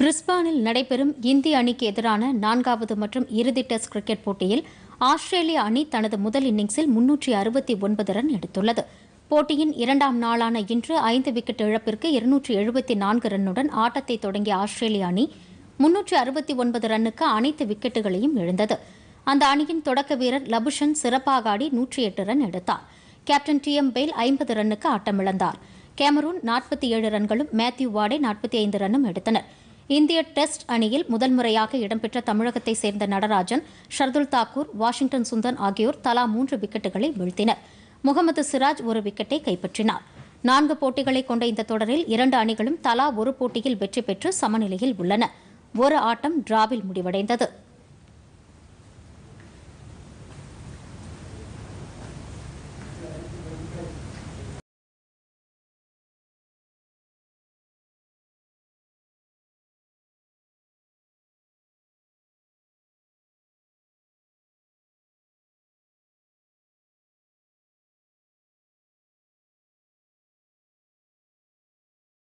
பிரிஸ்பானில் நடைபெறும் இந்திய அணிக்கு எதிரான நான்காவது மற்றும் இறுதி டெஸ்ட் கிரிக்கெட் போட்டியில் ஆஸ்திரேலிய அணி தனது முதல் இன்னிங்ஸில் முன்னூற்றி அறுபத்தி ஒன்பது ரன் எடுத்துள்ளது போட்டியின் இரண்டாம் நாளான இன்று ஐந்து விக்கெட் இழப்பிற்கு இருநூற்றி எழுபத்தி நான்கு ரன்னுடன் ஆட்டத்தை தொடங்கிய ஆஸ்திரேலிய அணி முன்னூற்றி அறுபத்தி ஒன்பது ரன்னுக்கு அனைத்து விக்கெட்டுகளையும் எழுந்தது அந்த அணியின் தொடக்க வீரர் லபுஷன் சிறப்பாக ஆடி நூற்றி எட்டு ரன் எடுத்தார் கேப்டன் டி எம் பெயில் ஐம்பது ரன்னுக்கு ஆட்டமிழந்தார் கேமரூன் நாற்பத்தி ஏழு ரன்களும் மேத்யூ வாடே நாற்பத்தி ஐந்து ரன்னும் எடுத்தனர் இந்திய டெஸ்ட் அணியில் முதல் முறையாக இடம்பெற்ற தமிழகத்தை சேர்ந்த நடராஜன் ஷர்துல் தாக்கூர் வாஷிங்டன் சுந்தன் ஆகியோர் தலா மூன்று விக்கெட்டுகளை வீழ்த்தினர் முகமது சிராஜ் ஒரு விக்கெட்டை கைப்பற்றினார் நான்கு போட்டிகளை கொண்ட இந்த தொடரில் இரண்டு அணிகளும் தலா ஒரு போட்டியில் வெற்றி பெற்று சமநிலையில் உள்ளன ஒரு ஆட்டம் டிராவில் முடிவடைந்தது